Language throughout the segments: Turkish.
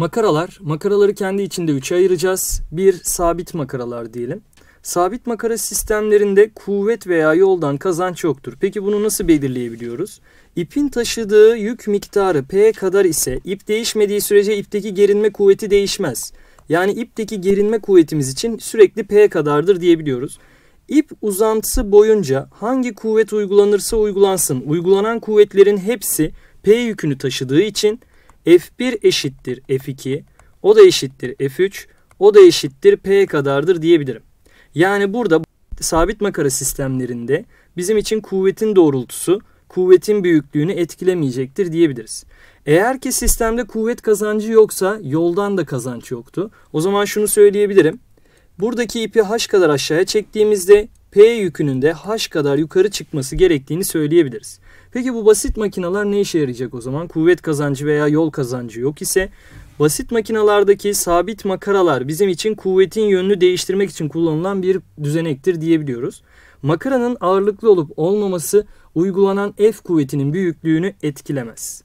Makaralar, makaraları kendi içinde üçe ayıracağız. Bir, sabit makaralar diyelim. Sabit makara sistemlerinde kuvvet veya yoldan kazanç yoktur. Peki bunu nasıl belirleyebiliyoruz? İpin taşıdığı yük miktarı P kadar ise ip değişmediği sürece ipteki gerinme kuvveti değişmez. Yani ipteki gerinme kuvvetimiz için sürekli P kadardır diyebiliyoruz. İp uzantısı boyunca hangi kuvvet uygulanırsa uygulansın uygulanan kuvvetlerin hepsi P yükünü taşıdığı için F1 eşittir F2, o da eşittir F3, o da eşittir P kadardır diyebilirim. Yani burada sabit makara sistemlerinde bizim için kuvvetin doğrultusu kuvvetin büyüklüğünü etkilemeyecektir diyebiliriz. Eğer ki sistemde kuvvet kazancı yoksa yoldan da kazanç yoktu. O zaman şunu söyleyebilirim. Buradaki ipi h kadar aşağıya çektiğimizde P yükünün de H kadar yukarı çıkması gerektiğini söyleyebiliriz. Peki bu basit makineler ne işe yarayacak o zaman? Kuvvet kazancı veya yol kazancı yok ise basit makinalardaki sabit makaralar bizim için kuvvetin yönünü değiştirmek için kullanılan bir düzenektir diyebiliyoruz. Makaranın ağırlıklı olup olmaması uygulanan F kuvvetinin büyüklüğünü etkilemez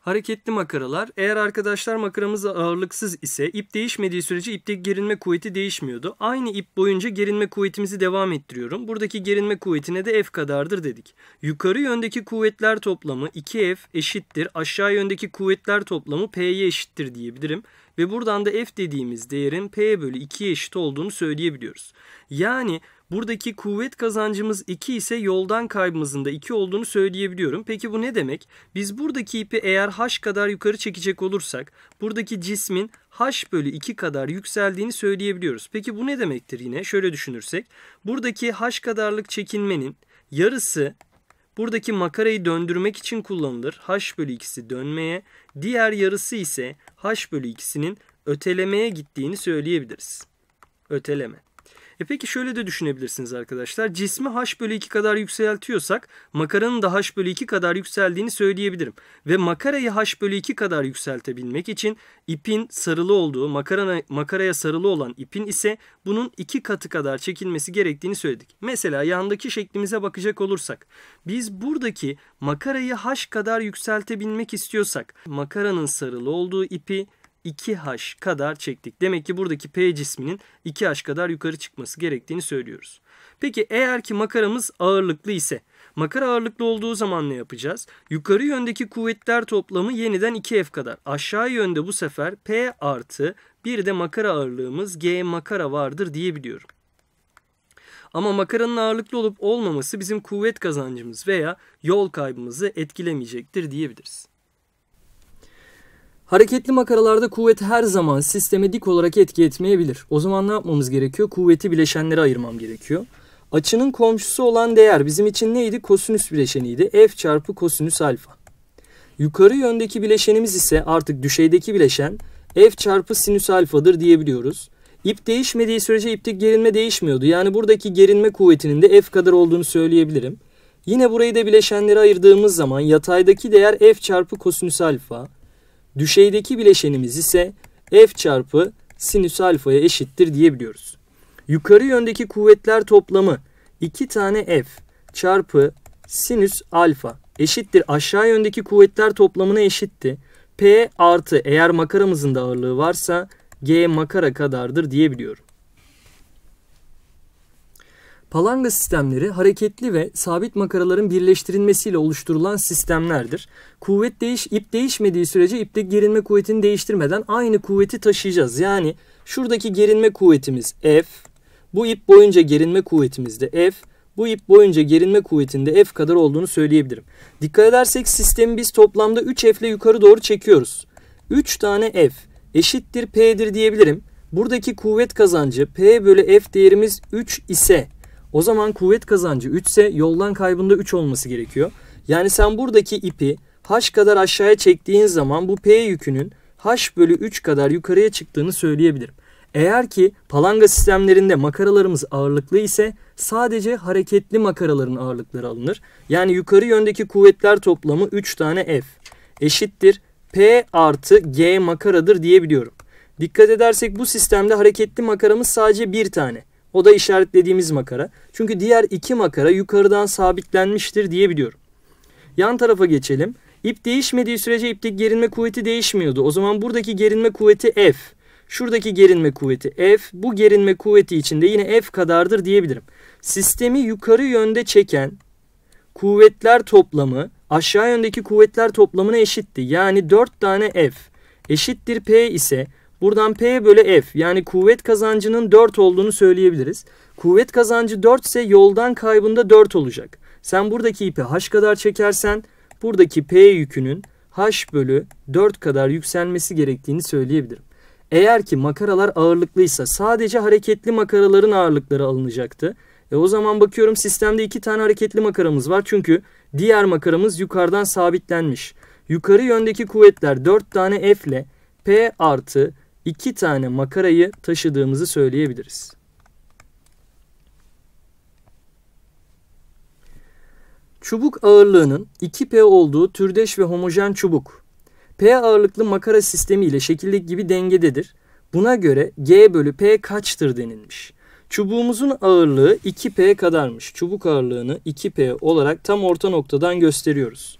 hareketli makaralar. Eğer arkadaşlar makaramız ağırlıksız ise ip değişmediği sürece ipte gerinme kuvveti değişmiyordu. Aynı ip boyunca gerinme kuvvetimizi devam ettiriyorum. Buradaki gerinme kuvvetine de F kadardır dedik. Yukarı yöndeki kuvvetler toplamı 2F eşittir. Aşağı yöndeki kuvvetler toplamı P'ye eşittir diyebilirim. Ve buradan da F dediğimiz değerin P bölü 2'ye eşit olduğunu söyleyebiliyoruz. Yani Buradaki kuvvet kazancımız 2 ise yoldan kaybımızın da 2 olduğunu söyleyebiliyorum. Peki bu ne demek? Biz buradaki ipi eğer h kadar yukarı çekecek olursak buradaki cismin h bölü 2 kadar yükseldiğini söyleyebiliyoruz. Peki bu ne demektir yine? Şöyle düşünürsek. Buradaki h kadarlık çekinmenin yarısı buradaki makarayı döndürmek için kullanılır. h bölü 2'si dönmeye, diğer yarısı ise h bölü 2'sinin ötelemeye gittiğini söyleyebiliriz. Öteleme. E peki şöyle de düşünebilirsiniz arkadaşlar. Cismi h bölü 2 kadar yükseltiyorsak makaranın da h bölü 2 kadar yükseldiğini söyleyebilirim. Ve makarayı h bölü 2 kadar yükseltebilmek için ipin sarılı olduğu makarana, makaraya sarılı olan ipin ise bunun 2 katı kadar çekilmesi gerektiğini söyledik. Mesela yandaki şeklimize bakacak olursak biz buradaki makarayı h kadar yükseltebilmek istiyorsak makaranın sarılı olduğu ipi 2H kadar çektik. Demek ki buradaki P cisminin 2H kadar yukarı çıkması gerektiğini söylüyoruz. Peki eğer ki makaramız ağırlıklı ise makara ağırlıklı olduğu zaman ne yapacağız? Yukarı yöndeki kuvvetler toplamı yeniden 2F kadar. Aşağı yönde bu sefer P artı bir de makara ağırlığımız G makara vardır diyebiliyorum. Ama makaranın ağırlıklı olup olmaması bizim kuvvet kazancımız veya yol kaybımızı etkilemeyecektir diyebiliriz. Hareketli makaralarda kuvvet her zaman sisteme dik olarak etki etmeyebilir. O zaman ne yapmamız gerekiyor? Kuvveti bileşenlere ayırmam gerekiyor. Açının komşusu olan değer bizim için neydi? Kosinüs bileşeniydi. F çarpı kosinüs alfa. Yukarı yöndeki bileşenimiz ise artık düşeydeki bileşen F çarpı sinüs alfadır diyebiliyoruz. İp değişmediği sürece ipteki gerilme değişmiyordu. Yani buradaki gerinme kuvvetinin de F kadar olduğunu söyleyebilirim. Yine burayı da bileşenlere ayırdığımız zaman yataydaki değer F çarpı kosinüs alfa. Düşeydeki bileşenimiz ise f çarpı sinüs alfaya eşittir diyebiliyoruz. Yukarı yöndeki kuvvetler toplamı 2 tane f çarpı sinüs alfa eşittir aşağı yöndeki kuvvetler toplamına eşitti. P artı eğer makaramızın da ağırlığı varsa G makara kadardır diyebiliyorum. Palanga sistemleri hareketli ve sabit makaraların birleştirilmesiyle oluşturulan sistemlerdir. Kuvvet değiş, ip değişmediği sürece ipte gerilme kuvvetini değiştirmeden aynı kuvveti taşıyacağız. Yani şuradaki gerilme kuvvetimiz F, bu ip boyunca gerilme kuvvetimiz de F, bu ip boyunca gerilme kuvvetinde F kadar olduğunu söyleyebilirim. Dikkat edersek sistemi biz toplamda 3F ile yukarı doğru çekiyoruz. 3 tane F eşittir P'dir diyebilirim. Buradaki kuvvet kazancı P bölü F değerimiz 3 ise o zaman kuvvet kazancı 3 ise yoldan kaybında 3 olması gerekiyor. Yani sen buradaki ipi h kadar aşağıya çektiğin zaman bu p yükünün h bölü 3 kadar yukarıya çıktığını söyleyebilirim. Eğer ki palanga sistemlerinde makaralarımız ağırlıklı ise sadece hareketli makaraların ağırlıkları alınır. Yani yukarı yöndeki kuvvetler toplamı 3 tane F eşittir P artı G makaradır diyebiliyorum. Dikkat edersek bu sistemde hareketli makaramız sadece bir tane. O da işaretlediğimiz makara. Çünkü diğer iki makara yukarıdan sabitlenmiştir diyebiliyorum. Yan tarafa geçelim. İp değişmediği sürece ipteki gerinme kuvveti değişmiyordu. O zaman buradaki gerinme kuvveti F. Şuradaki gerinme kuvveti F. Bu gerinme kuvveti içinde yine F kadardır diyebilirim. Sistemi yukarı yönde çeken kuvvetler toplamı aşağı yöndeki kuvvetler toplamına eşitti. Yani 4 tane F eşittir P ise Buradan P bölü F yani kuvvet kazancının 4 olduğunu söyleyebiliriz. Kuvvet kazancı 4 ise yoldan kaybında 4 olacak. Sen buradaki ipi H kadar çekersen buradaki P yükünün H bölü 4 kadar yükselmesi gerektiğini söyleyebilirim. Eğer ki makaralar ağırlıklıysa sadece hareketli makaraların ağırlıkları alınacaktı. E o zaman bakıyorum sistemde iki tane hareketli makaramız var. Çünkü diğer makaramız yukarıdan sabitlenmiş. Yukarı yöndeki kuvvetler 4 tane F ile P artı iki tane makarayı taşıdığımızı söyleyebiliriz. Çubuk ağırlığının 2P olduğu türdeş ve homojen çubuk. P ağırlıklı makara sistemi ile şekildeki gibi dengededir. Buna göre G bölü P kaçtır denilmiş. Çubuğumuzun ağırlığı 2P kadarmış. Çubuk ağırlığını 2P olarak tam orta noktadan gösteriyoruz.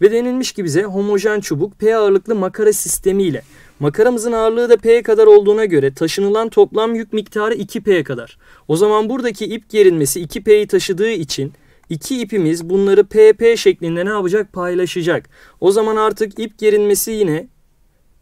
Ve denilmiş ki bize homojen çubuk P ağırlıklı makara sistemi ile Makaramızın ağırlığı da P kadar olduğuna göre taşınılan toplam yük miktarı 2P kadar. O zaman buradaki ip gerilmesi 2P'yi taşıdığı için iki ipimiz bunları PP şeklinde ne yapacak? Paylaşacak. O zaman artık ip gerilmesi yine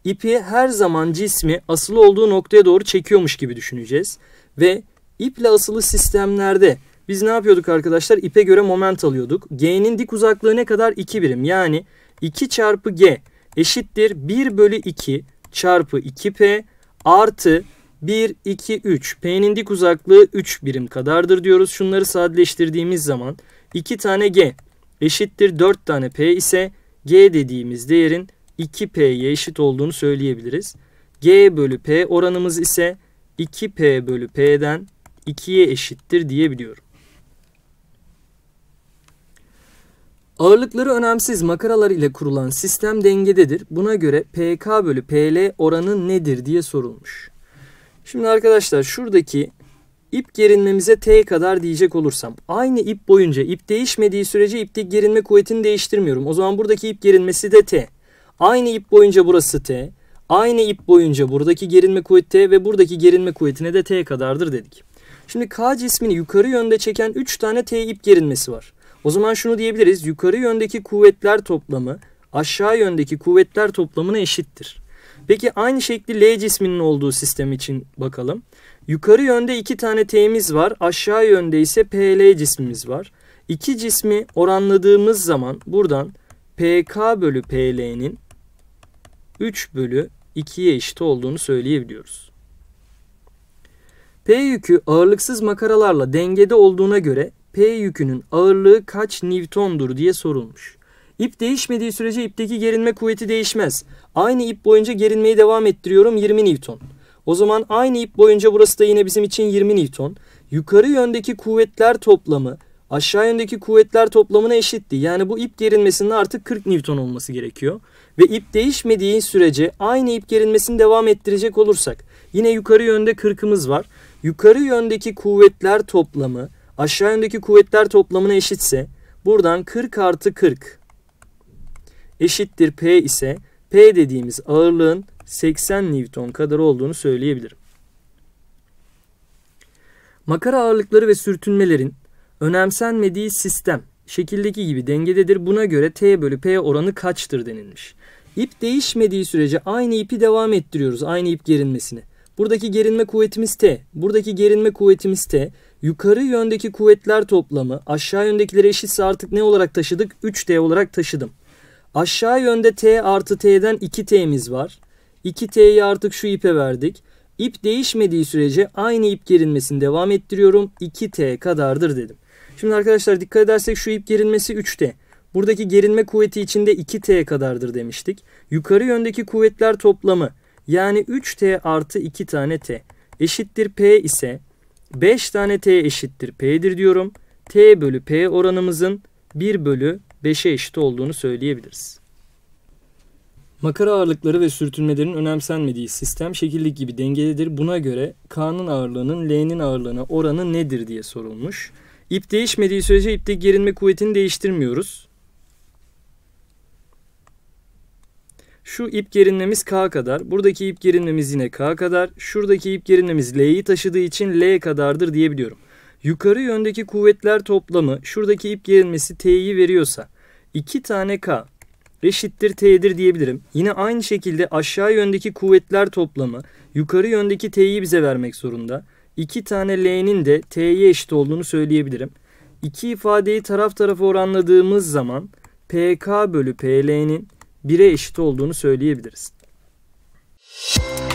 ipi her zaman cismi asılı olduğu noktaya doğru çekiyormuş gibi düşüneceğiz. Ve iple asılı sistemlerde biz ne yapıyorduk arkadaşlar? İpe göre moment alıyorduk. G'nin dik uzaklığı ne kadar? 2 birim. Yani 2 çarpı G eşittir 1 bölü 2 çarpı 2P artı 1, 2, 3. P'nin dik uzaklığı 3 birim kadardır diyoruz. Şunları sadeleştirdiğimiz zaman 2 tane G eşittir 4 tane P ise G dediğimiz değerin 2P'ye eşit olduğunu söyleyebiliriz. G bölü P oranımız ise 2P bölü P'den 2'ye eşittir diyebiliyorum. Ağırlıkları önemsiz makaralar ile kurulan sistem dengededir. Buna göre PK bölü PL oranı nedir diye sorulmuş. Şimdi arkadaşlar şuradaki ip gerinmemize T kadar diyecek olursam aynı ip boyunca ip değişmediği sürece ipte gerinme kuvvetini değiştirmiyorum. O zaman buradaki ip gerinmesi de T. Aynı ip boyunca burası T. Aynı ip boyunca buradaki gerinme kuvveti T ve buradaki gerinme kuvvetine de T kadardır dedik. Şimdi K cismini yukarı yönde çeken 3 tane T ip gerinmesi var. O zaman şunu diyebiliriz. Yukarı yöndeki kuvvetler toplamı aşağı yöndeki kuvvetler toplamına eşittir. Peki aynı şekli L cisminin olduğu sistem için bakalım. Yukarı yönde iki tane T'miz var. Aşağı yönde ise PL cismimiz var. İki cismi oranladığımız zaman buradan PK bölü PL'nin 3 bölü 2'ye eşit olduğunu söyleyebiliyoruz. P yükü ağırlıksız makaralarla dengede olduğuna göre P yükünün ağırlığı kaç Newton'dur diye sorulmuş. İp değişmediği sürece ipteki gerinme kuvveti değişmez. Aynı ip boyunca gerinmeyi devam ettiriyorum 20 Newton. O zaman aynı ip boyunca burası da yine bizim için 20 Newton. Yukarı yöndeki kuvvetler toplamı aşağı yöndeki kuvvetler toplamına eşitti. Yani bu ip gerilmesinin artık 40 Newton olması gerekiyor. Ve ip değişmediği sürece aynı ip gerinmesini devam ettirecek olursak yine yukarı yönde 40'ımız var. Yukarı yöndeki kuvvetler toplamı aşağı yöndeki kuvvetler toplamına eşitse buradan 40 artı 40 eşittir P ise P dediğimiz ağırlığın 80 Newton kadar olduğunu söyleyebilirim. Makara ağırlıkları ve sürtünmelerin önemsenmediği sistem şekildeki gibi dengededir. Buna göre T bölü P oranı kaçtır denilmiş. İp değişmediği sürece aynı ipi devam ettiriyoruz. Aynı ip gerinmesini. Buradaki gerinme kuvvetimiz T. Buradaki gerinme kuvvetimiz T. Yukarı yöndeki kuvvetler toplamı aşağı yöndekileri eşitse artık ne olarak taşıdık? 3T olarak taşıdım. Aşağı yönde T artı T'den 2T'miz var. 2T'yi artık şu ipe verdik. İp değişmediği sürece aynı ip gerilmesini devam ettiriyorum. 2T kadardır dedim. Şimdi arkadaşlar dikkat edersek şu ip gerilmesi 3T. Buradaki gerilme kuvveti içinde 2T kadardır demiştik. Yukarı yöndeki kuvvetler toplamı yani 3T artı 2 tane T eşittir P ise 5 tane t eşittir p'dir diyorum. t bölü p oranımızın 1 bölü 5'e eşit olduğunu söyleyebiliriz. Makara ağırlıkları ve sürtünmelerin önemsenmediği sistem şekillik gibi dengelidir. Buna göre K'nın ağırlığının L'nin ağırlığına oranı nedir diye sorulmuş. İp değişmediği sürece ipte gerinme kuvvetini değiştirmiyoruz. Şu ip gerinmemiz K kadar. Buradaki ip gerinmemiz yine K kadar. Şuradaki ip gerinmemiz L'yi taşıdığı için L kadardır diyebiliyorum. Yukarı yöndeki kuvvetler toplamı şuradaki ip gerinmesi T'yi veriyorsa 2 tane K eşittir T'dir diyebilirim. Yine aynı şekilde aşağı yöndeki kuvvetler toplamı yukarı yöndeki T'yi bize vermek zorunda. 2 tane L'nin de T'ye eşit olduğunu söyleyebilirim. İki ifadeyi taraf tarafa oranladığımız zaman PK bölü PL'nin Bire eşit olduğunu söyleyebiliriz. Müzik